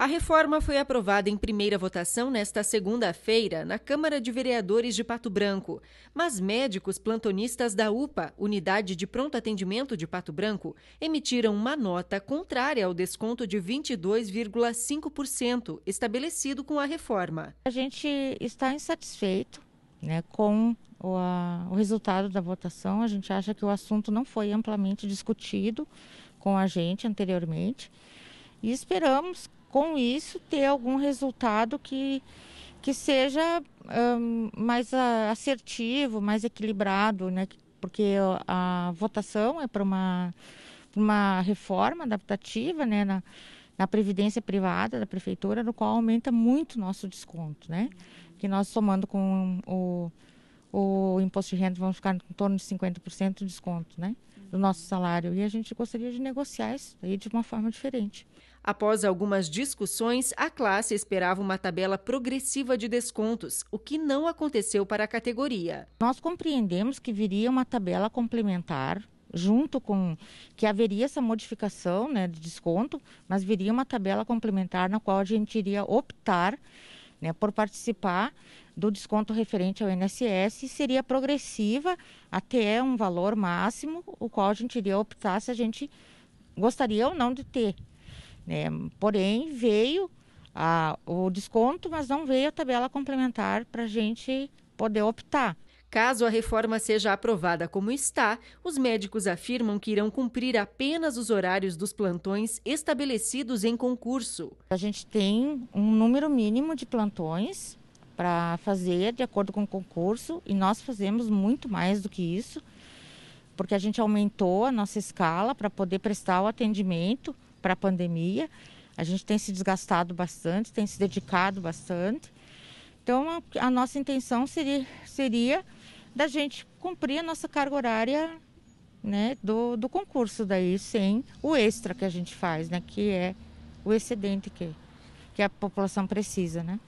A reforma foi aprovada em primeira votação nesta segunda-feira na Câmara de Vereadores de Pato Branco, mas médicos plantonistas da UPA, Unidade de Pronto Atendimento de Pato Branco, emitiram uma nota contrária ao desconto de 22,5% estabelecido com a reforma. A gente está insatisfeito né, com o, a, o resultado da votação. A gente acha que o assunto não foi amplamente discutido com a gente anteriormente e esperamos com isso, ter algum resultado que, que seja um, mais assertivo, mais equilibrado, né? porque a votação é para uma, uma reforma adaptativa né? na, na Previdência Privada da Prefeitura, no qual aumenta muito nosso desconto. Né? Que nós, somando com o, o imposto de renda, vamos ficar em torno de 50% de desconto. Né? do nosso salário e a gente gostaria de negociar isso aí de uma forma diferente. Após algumas discussões, a classe esperava uma tabela progressiva de descontos, o que não aconteceu para a categoria. Nós compreendemos que viria uma tabela complementar junto com que haveria essa modificação né, de desconto, mas viria uma tabela complementar na qual a gente iria optar né, por participar do desconto referente ao INSS seria progressiva até um valor máximo, o qual a gente iria optar se a gente gostaria ou não de ter. Né? Porém, veio a, o desconto, mas não veio a tabela complementar para a gente poder optar. Caso a reforma seja aprovada como está, os médicos afirmam que irão cumprir apenas os horários dos plantões estabelecidos em concurso. A gente tem um número mínimo de plantões para fazer de acordo com o concurso e nós fazemos muito mais do que isso, porque a gente aumentou a nossa escala para poder prestar o atendimento para a pandemia. A gente tem se desgastado bastante, tem se dedicado bastante. Então, a, nossa intenção seria, seria da gente cumprir a nossa carga horária né, do, do concurso daí, sem o extra que a gente faz, né, que é o excedente que, que a população precisa, né?